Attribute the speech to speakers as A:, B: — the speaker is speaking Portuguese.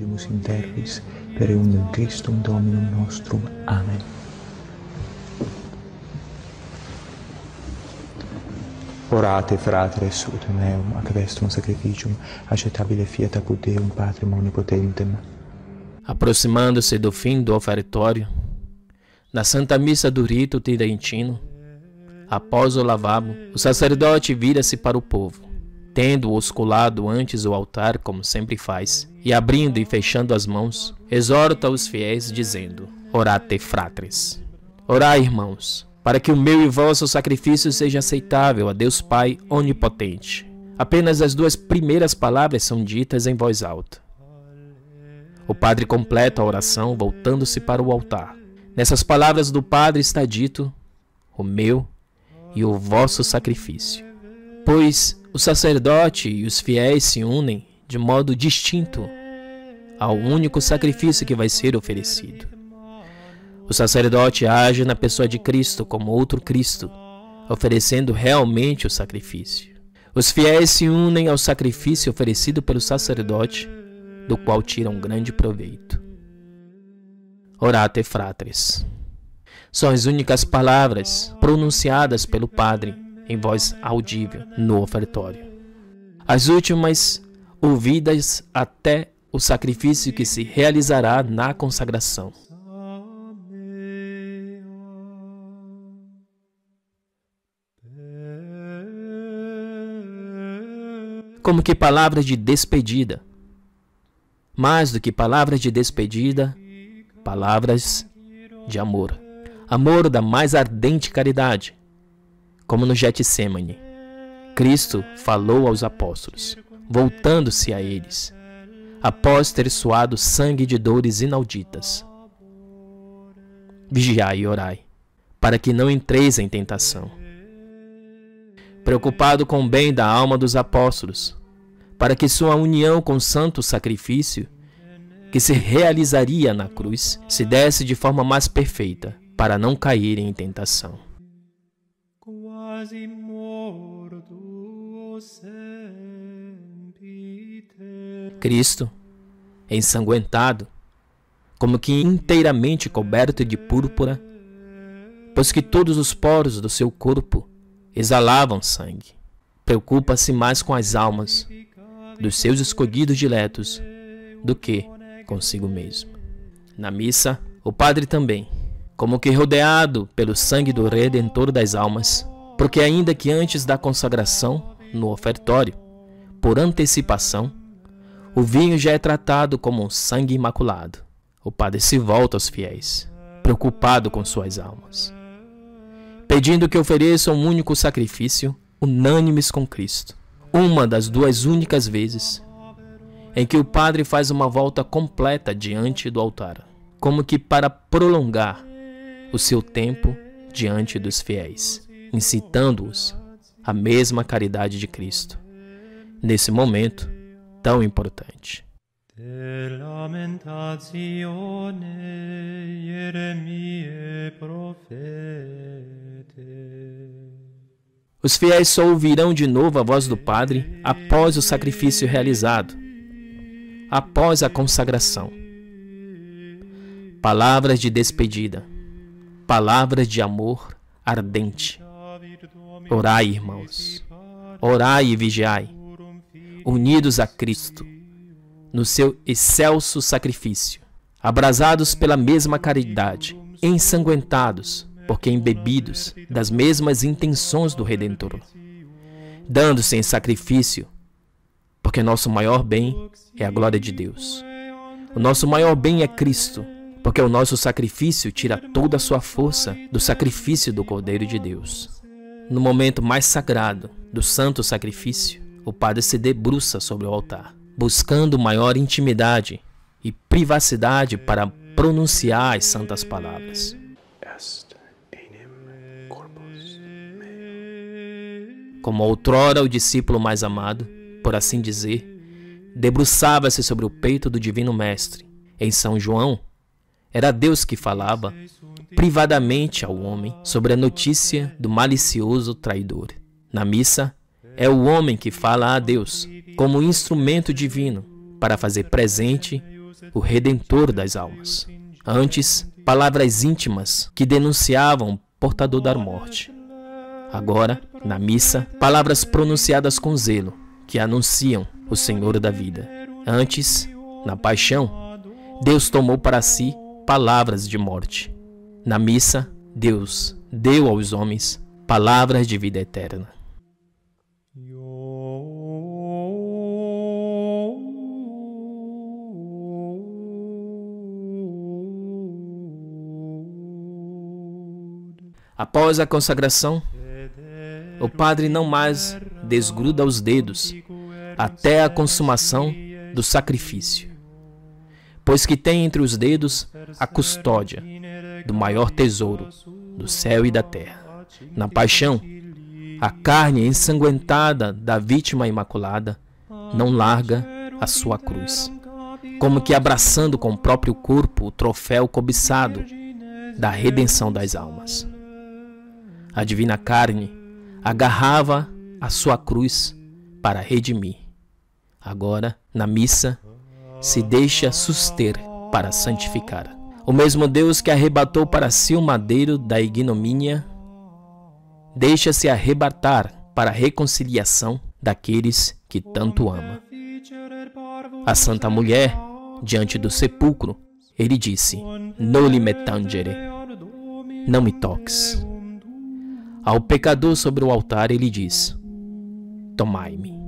A: vivimus in terris, per eundem Christum Dominum nostrum. Amen. Orate, fratres, ut meum, ac vestrum sacrificium, acceptabile fiat ab Deum Patrem Omnipotentem. Aproximando-se do fim do ofertório, na Santa Missa do Rito Tridentino, após o lavabo, o sacerdote vira-se para o povo, tendo osculado antes o altar, como sempre faz e abrindo e fechando as mãos, exorta os fiéis, dizendo: Orate fratres. Orai, irmãos, para que o meu e vosso sacrifício seja aceitável a Deus Pai onipotente. Apenas as duas primeiras palavras são ditas em voz alta. O padre completa a oração voltando-se para o altar. Nessas palavras do padre está dito: O meu e o vosso sacrifício. Pois o sacerdote e os fiéis se unem de modo distinto ao único sacrifício que vai ser oferecido. O sacerdote age na pessoa de Cristo como outro Cristo, oferecendo realmente o sacrifício. Os fiéis se unem ao sacrifício oferecido pelo sacerdote, do qual tiram grande proveito. Orate fratres. São as únicas palavras pronunciadas pelo Padre em voz audível no ofertório. As últimas ouvidas até o sacrifício que se realizará na consagração. Como que palavras de despedida. Mais do que palavras de despedida, palavras de amor. Amor da mais ardente caridade, como no Getsemane. Cristo falou aos apóstolos, voltando-se a eles após ter suado sangue de dores inauditas. Vigiai e orai, para que não entreis em tentação. Preocupado com o bem da alma dos apóstolos, para que sua união com o santo sacrifício, que se realizaria na cruz, se desse de forma mais perfeita, para não caírem em tentação. Quase morto, oh Cristo, ensanguentado, como que inteiramente coberto de púrpura, pois que todos os poros do seu corpo exalavam sangue. Preocupa-se mais com as almas dos seus escolhidos diletos do que consigo mesmo. Na missa, o padre também, como que rodeado pelo sangue do Redentor das almas, porque ainda que antes da consagração no ofertório, por antecipação, o vinho já é tratado como um sangue imaculado. O padre se volta aos fiéis, preocupado com suas almas, pedindo que ofereçam um único sacrifício, unânimes com Cristo. Uma das duas únicas vezes em que o padre faz uma volta completa diante do altar, como que para prolongar o seu tempo diante dos fiéis, incitando-os à mesma caridade de Cristo. Nesse momento, tão importante. Os fiéis só ouvirão de novo a voz do Padre após o sacrifício realizado, após a consagração. Palavras de despedida, palavras de amor ardente. Orai, irmãos. Orai e vigiai unidos a Cristo, no seu excelso sacrifício, abrasados pela mesma caridade, ensanguentados, porque embebidos das mesmas intenções do Redentor, dando-se em sacrifício, porque nosso maior bem é a glória de Deus. O nosso maior bem é Cristo, porque o nosso sacrifício tira toda a sua força do sacrifício do Cordeiro de Deus. No momento mais sagrado do santo sacrifício, o padre se debruça sobre o altar, buscando maior intimidade e privacidade para pronunciar as santas palavras. Como outrora o discípulo mais amado, por assim dizer, debruçava-se sobre o peito do Divino Mestre. Em São João, era Deus que falava privadamente ao homem sobre a notícia do malicioso traidor. Na missa, é o homem que fala a Deus como instrumento divino para fazer presente o redentor das almas. Antes, palavras íntimas que denunciavam o portador da morte. Agora, na missa, palavras pronunciadas com zelo que anunciam o Senhor da vida. Antes, na paixão, Deus tomou para si palavras de morte. Na missa, Deus deu aos homens palavras de vida eterna. Após a consagração, o padre não mais desgruda os dedos até a consumação do sacrifício, pois que tem entre os dedos a custódia do maior tesouro do céu e da terra. Na paixão, a carne ensanguentada da vítima imaculada não larga a sua cruz, como que abraçando com o próprio corpo o troféu cobiçado da redenção das almas a divina carne, agarrava a sua cruz para redimir. Agora, na missa, se deixa suster para santificar. O mesmo Deus que arrebatou para si o madeiro da ignomínia, deixa-se arrebatar para a reconciliação daqueles que tanto ama. A Santa Mulher, diante do sepulcro, ele disse: Noli me tangere, não me toques. Ao pecador sobre o altar ele diz: Tomai-me.